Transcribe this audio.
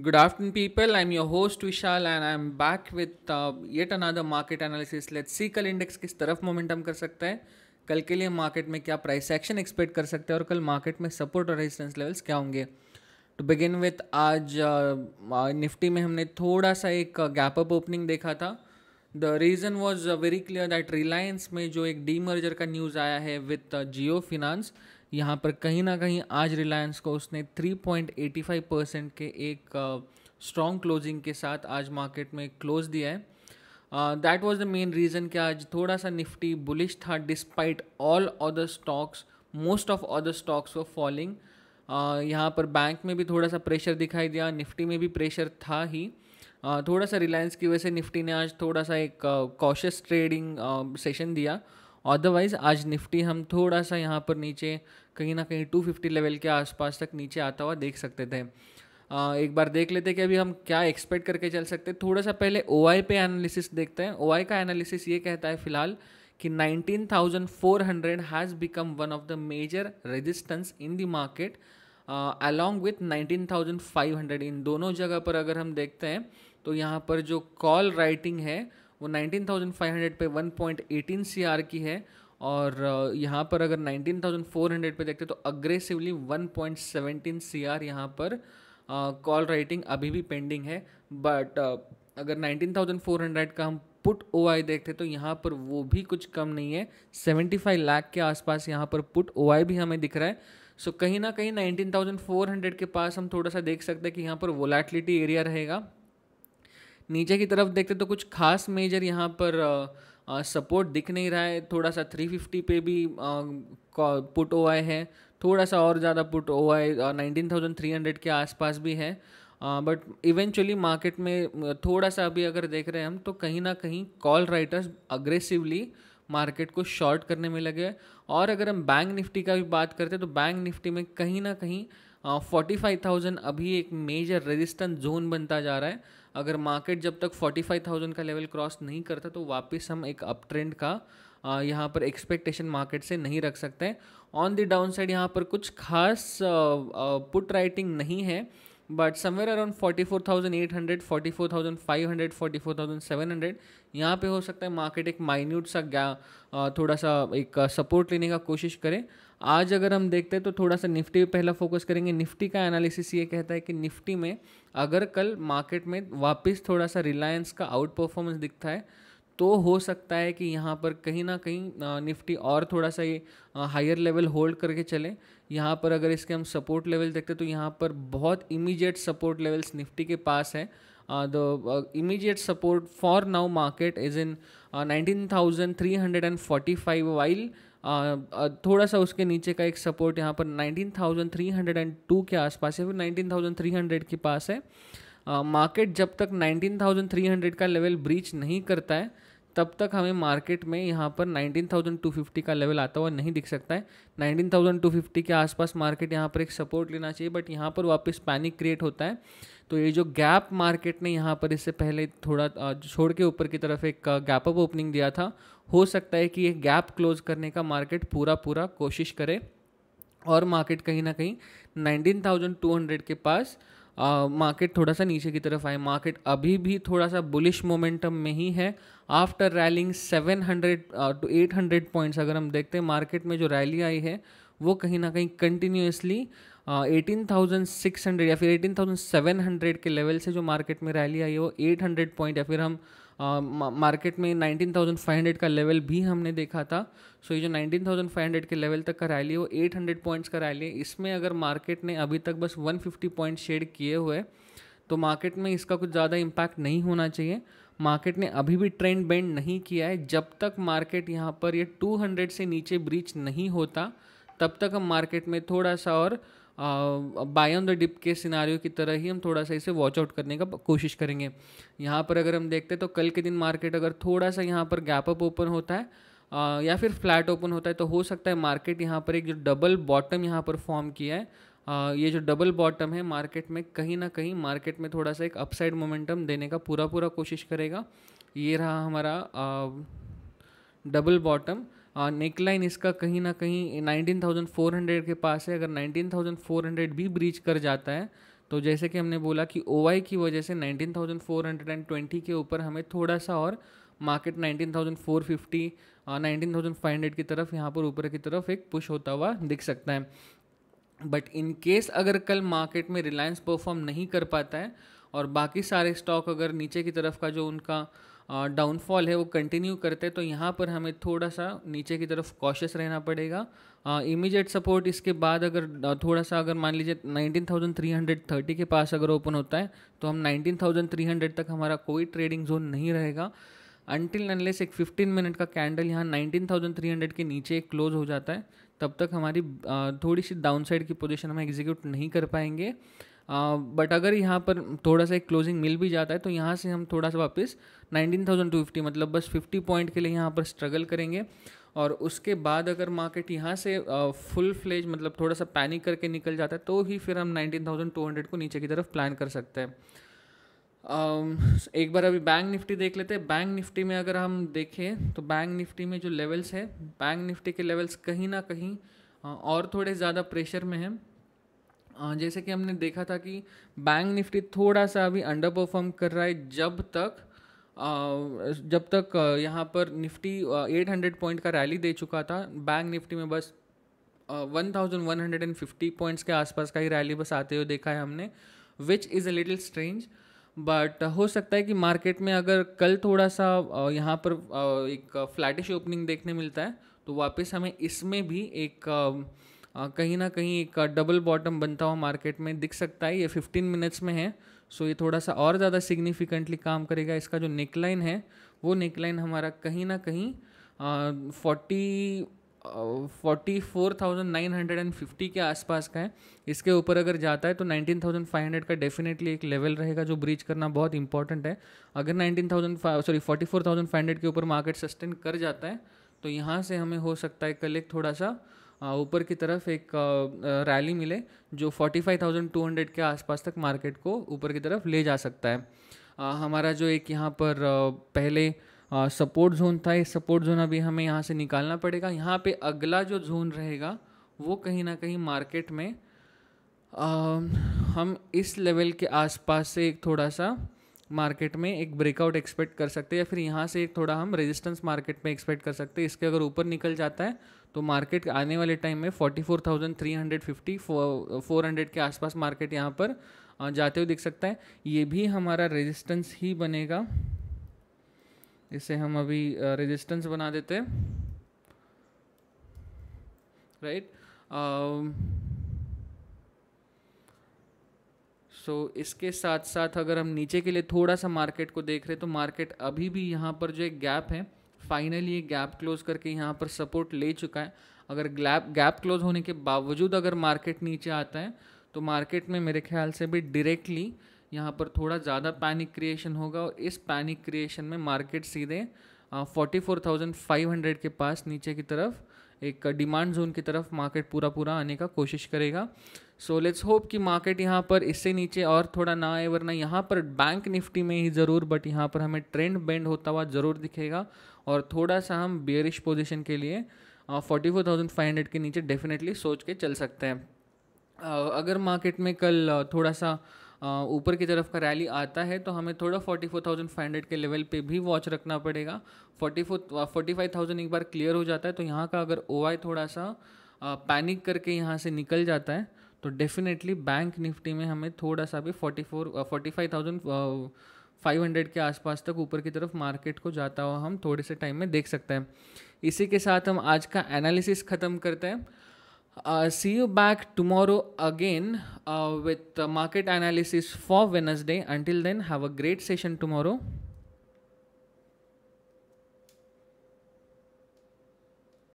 Good afternoon, people. I'm your host Vishal, and I'm back with uh, yet another market analysis. Let's see कल index किस तरफ momentum कर सकता है कल के लिए मार्केट में क्या प्राइस एक्शन एक्सपेक्ट कर सकते हैं और कल मार्केट में सपोर्ट और रेजिस्टेंस लेवल्स क्या होंगे टू बिगिन विथ आज uh, निफ्टी में हमने थोड़ा सा एक गैप अप ओपनिंग देखा था the reason was very clear that Reliance में जो एक डीमर्जर का न्यूज़ आया है विथ जियो फिनांस uh, यहाँ पर कहीं ना कहीं आज रिलायंस को उसने 3.85 परसेंट के एक स्ट्रॉन्ग क्लोजिंग के साथ आज मार्केट में क्लोज दिया है that was the main reason कि आज थोड़ा सा निफ्टी बुलिश था despite all other stocks most of other stocks were falling यहाँ पर बैंक में भी थोड़ा सा प्रेशर दिखाई दिया निफ्टी में भी प्रेशर था ही uh, थोड़ा सा रिलायंस की वजह से निफ्टी ने आज थोड़ा सा एक कॉशस ट्रेडिंग सेशन दिया अदरवाइज़ आज निफ्टी हम थोड़ा सा यहाँ पर नीचे कहीं ना कहीं 250 लेवल के आसपास तक नीचे आता हुआ देख सकते थे एक बार देख लेते कि अभी हम क्या एक्सपेक्ट करके चल सकते हैं थोड़ा सा पहले ओ पे एनालिसिस देखते हैं ओ का एनालिसिस ये कहता है फिलहाल कि 19,400 has become one of the major resistance in the market along with 19,500 इन दोनों जगह पर अगर हम देखते हैं तो यहाँ पर जो कॉल राइटिंग है वो 19,500 पे 1.18 सीआर की है और यहाँ पर अगर 19,400 पे देखते तो अग्रेसिवली 1.17 सीआर यहाँ पर कॉल uh, राइटिंग अभी भी पेंडिंग है बट uh, अगर 19,400 का हम पुट ओ आई देखते तो यहाँ पर वो भी कुछ कम नहीं है 75 लाख के आसपास यहाँ पर पुट ओ आई भी हमें दिख रहा है सो so, कहीं ना कहीं 19,400 के पास हम थोड़ा सा देख सकते हैं कि यहाँ पर वोलाटिलिटी एरिया रहेगा नीचे की तरफ देखते तो कुछ खास मेजर यहाँ पर सपोर्ट दिख नहीं रहा है थोड़ा सा 350 पे भी पुट ओ आई है थोड़ा सा और ज़्यादा पुट ओ आई नाइनटीन के आसपास भी है बट इवेंचुअली मार्केट में थोड़ा सा अभी अगर देख रहे हैं हम तो कहीं ना कहीं कॉल राइटर्स अग्रेसिवली मार्केट को शॉर्ट करने में लगे और अगर हम बैंक निफ्टी का भी बात करते हैं तो बैंक निफ्टी में कहीं ना कहीं फोर्टी फाइव थाउजेंड अभी एक मेजर रेजिस्टेंस जोन बनता जा रहा है अगर मार्केट जब तक 45,000 का लेवल क्रॉस नहीं करता तो वापस हम एक अप ट्रेंड का यहाँ पर एक्सपेक्टेशन मार्केट से नहीं रख सकते ऑन द डाउन साइड यहाँ पर कुछ खास पुट राइटिंग नहीं है but somewhere around forty four thousand eight hundred forty four thousand five hundred forty four thousand seven hundred यहाँ पे हो सकता है मार्केट एक माइन्यूट सा गया थोड़ा सा एक सपोर्ट लेने का कोशिश करें आज अगर हम देखते हैं तो थोड़ा सा निफ्टी पे पहला फोकस करेंगे निफ्टी का एनालिसिस ये कहता है कि निफ्टी में अगर कल मार्केट में वापस थोड़ा सा रिलायंस का आउट परफॉर्मेंस दिखता है तो हो सकता है कि यहाँ पर कहीं ना कहीं निफ्टी और थोड़ा सा ये हायर लेवल होल्ड करके चले यहाँ पर अगर इसके हम सपोर्ट लेवल देखते हैं तो यहाँ पर बहुत इमीडिएट सपोर्ट लेवल्स निफ्टी के पास है market is in nineteen thousand three hundred and uh, five while थोड़ा सा उसके नीचे का एक सपोर्ट यहाँ पर 19,302 के आसपास है फिर 19,300 के पास है मार्केट जब तक 19,300 का लेवल ब्रीच नहीं करता है तब तक हमें मार्केट में यहाँ पर 19,250 का लेवल आता हुआ नहीं दिख सकता है 19,250 के आसपास मार्केट यहाँ पर एक सपोर्ट लेना चाहिए बट यहाँ पर वापस पैनिक क्रिएट होता है तो ये जो गैप मार्केट ने यहाँ पर इससे पहले थोड़ा छोड़ के ऊपर की तरफ एक गैप अप ओपनिंग दिया था हो सकता है कि ये गैप क्लोज करने का मार्केट पूरा पूरा कोशिश करे और मार्केट कहीं ना कहीं 19,200 के पास मार्केट थोड़ा सा नीचे की तरफ आए मार्केट अभी भी थोड़ा सा बुलिश मोमेंटम में ही है after rallying 700 to eight hundred points अगर हम देखते हैं मार्केट में जो रैली आई है वो कहीं ना कहीं continuously eighteen thousand six hundred या फिर एटीन थाउजेंड सेवन हंड्रेड के लेवल से जो मार्केट में रैली आई है वो एट हंड्रेड पॉइंट या फिर हम मार्केट में 19,500 का लेवल भी हमने देखा था सो ये जो 19,500 के लेवल तक कराए लिए वो 800 पॉइंट्स कराए लिए इसमें अगर मार्केट ने अभी तक बस 150 पॉइंट शेड किए हुए तो मार्केट में इसका कुछ ज़्यादा इम्पैक्ट नहीं होना चाहिए मार्केट ने अभी भी ट्रेंड बेंड नहीं किया है जब तक मार्केट यहाँ पर ये 200 से नीचे ब्रीच नहीं होता तब तक हम मार्केट में थोड़ा सा और बाय ऑन द डिप के सिनारियों की तरह ही हम थोड़ा सा इसे वॉच आउट करने का कोशिश करेंगे यहाँ पर अगर हम देखते हैं तो कल के दिन मार्केट अगर थोड़ा सा यहाँ पर गैप अप ओपन होता है आ, या फिर फ्लैट ओपन होता है तो हो सकता है मार्केट यहाँ पर एक जो डबल बॉटम यहाँ पर फॉर्म किया है आ, ये जो डबल बॉटम है मार्केट में कहीं ना कहीं मार्केट में थोड़ा सा एक अपसाइड मोमेंटम देने का पूरा पूरा कोशिश करेगा ये रहा हमारा आ, डबल बॉटम नेकलाइन इसका कहीं ना कहीं 19,400 के पास है अगर 19,400 भी ब्रीच कर जाता है तो जैसे कि हमने बोला कि ओ की वजह से 19,420 के ऊपर हमें थोड़ा सा और मार्केट 19,450 19,500 की तरफ यहाँ पर ऊपर की तरफ एक पुश होता हुआ दिख सकता है बट इन केस अगर कल मार्केट में रिलायंस परफॉर्म नहीं कर पाता है और बाकी सारे स्टॉक अगर नीचे की तरफ का जो उनका डाउनफॉल है वो कंटिन्यू करते तो यहाँ पर हमें थोड़ा सा नीचे की तरफ कॉशियस रहना पड़ेगा इमीजिएट सपोर्ट इसके बाद अगर थोड़ा सा अगर मान लीजिए 19,330 के पास अगर ओपन होता है तो हम 19,300 तक हमारा कोई ट्रेडिंग जोन नहीं रहेगा अनटिल अनलेस एक 15 मिनट का कैंडल यहाँ 19,300 के नीचे क्लोज हो जाता है तब तक हमारी थोड़ी सी डाउनसाइड की पोजीशन हम एग्जीक्यूट नहीं कर पाएंगे बट अगर यहाँ पर थोड़ा सा एक क्लोजिंग मिल भी जाता है तो यहाँ से हम थोड़ा सा वापस 19,250 मतलब बस 50 पॉइंट के लिए यहाँ पर स्ट्रगल करेंगे और उसके बाद अगर मार्केट यहाँ से फुल फ्लेज मतलब थोड़ा सा पैनिक करके निकल जाता है तो ही फिर हम 19,200 को नीचे की तरफ प्लान कर सकते हैं एक बार अभी बैंक निफ्टी देख लेते हैं बैंक निफ्टी में अगर हम देखें तो बैंक निफ्टी में जो लेवल्स है बैंक निफ्टी के लेवल्स कहीं ना कहीं और थोड़े ज़्यादा प्रेशर में हैं जैसे कि हमने देखा था कि बैंक निफ्टी थोड़ा सा अभी अंडर परफॉर्म कर रहा है जब तक जब तक यहाँ पर निफ्टी 800 पॉइंट का रैली दे चुका था बैंक निफ्टी में बस 1150 पॉइंट्स के आसपास का ही रैली बस आते हुए देखा है हमने which is a little strange but हो सकता है कि मार्केट में अगर कल थोड़ा सा यहाँ पर एक फ्लैटिश ओपनिंग देखने मिलता है तो वापस हमें इसमें भी एक हाँ, कहीं ना कहीं एक डबल बॉटम बनता हुआ मार्केट में दिख सकता है ये 15 मिनट्स में है सो ये थोड़ा सा और ज़्यादा सिग्निफिकेंटली काम करेगा इसका जो नेकलाइन है वो नेकलाइन हमारा कहीं ना कहीं forty forty four thousand nine hundred and fifty के आसपास का है इसके ऊपर अगर जाता है तो नाइनटीन थाउजेंड फाइव हंड्रेड का डेफिनेटली एक लेवल रहेगा जो ब्रीच करना बहुत इंपॉर्टेंट है अगर nineteen thousand sorry forty four thousand five hundred के ऊपर मार्केट सस्टेन कर जाता है तो यहाँ से हमें हो सकता है कलेक्ट थोड़ा सा ऊपर की तरफ एक रैली मिले जो 45,200 के आसपास तक मार्केट को ऊपर की तरफ ले जा सकता है हमारा जो एक यहाँ पर पहले सपोर्ट जोन था ये सपोर्ट जोन अभी हमें यहाँ से निकालना पड़ेगा यहाँ पे अगला जो जोन रहेगा वो कहीं ना कहीं मार्केट में आ, हम इस लेवल के आसपास से एक थोड़ा सा मार्केट में एक ब्रेकआउट एक्सपेक्ट कर सकते हैं या फिर यहाँ से एक थोड़ा हम रेजिस्टेंस मार्केट में एक्सपेक्ट कर सकते हैं इसके अगर ऊपर निकल जाता है तो मार्केट आने वाले टाइम में 44,350 400 के आसपास मार्केट यहाँ पर जाते हुए दिख सकता है ये भी हमारा रेजिस्टेंस ही बनेगा इसे हम अभी रेजिस्टेंस बना देते हैं right right? uh, so so, इसके साथ साथ अगर हम नीचे के लिए थोड़ा सा मार्केट को देख रहे हैं तो मार्केट अभी भी यहाँ पर जो एक गैप है फाइनली ये गैप क्लोज करके यहाँ पर सपोर्ट ले चुका है अगर गैप गैप क्लोज होने के बावजूद अगर मार्केट नीचे आता है तो मार्केट में मेरे ख्याल से भी डायरेक्टली यहाँ पर थोड़ा ज़्यादा पैनिक क्रिएशन होगा और इस पैनिक क्रिएशन में मार्केट सीधे forty four thousand five hundred के पास नीचे की तरफ एक डिमांड जोन की तरफ मार्केट पूरा पूरा आने का कोशिश करेगा सो लेट्स होप कि मार्केट यहाँ पर इससे नीचे और थोड़ा ना आए वरना यहाँ पर बैंक निफ्टी में ही ज़रूर बट यहाँ पर हमें ट्रेंड बेंड होता हुआ ज़रूर दिखेगा और थोड़ा सा हम बियरिश पोजिशन के लिए forty four thousand five hundred के नीचे डेफिनेटली सोच के चल सकते हैं uh, अगर मार्केट में कल थोड़ा सा ऊपर की तरफ का रैली आता है तो हमें थोड़ा forty four thousand five hundred के लेवल पे भी वॉच रखना पड़ेगा forty forty four five thousand एक बार क्लियर हो जाता है तो यहाँ का अगर ओ थोड़ा सा पैनिक करके यहाँ से निकल जाता है तो डेफिनेटली बैंक निफ्टी में हमें थोड़ा सा भी forty four forty five thousand five hundred के आसपास तक ऊपर की तरफ मार्केट को जाता हुआ हम थोड़े से टाइम में देख सकते हैं इसी के साथ हम आज का एनालिसिस ख़त्म करते हैं see you back tomorrow again with market analysis for Wednesday until then have a great session tomorrow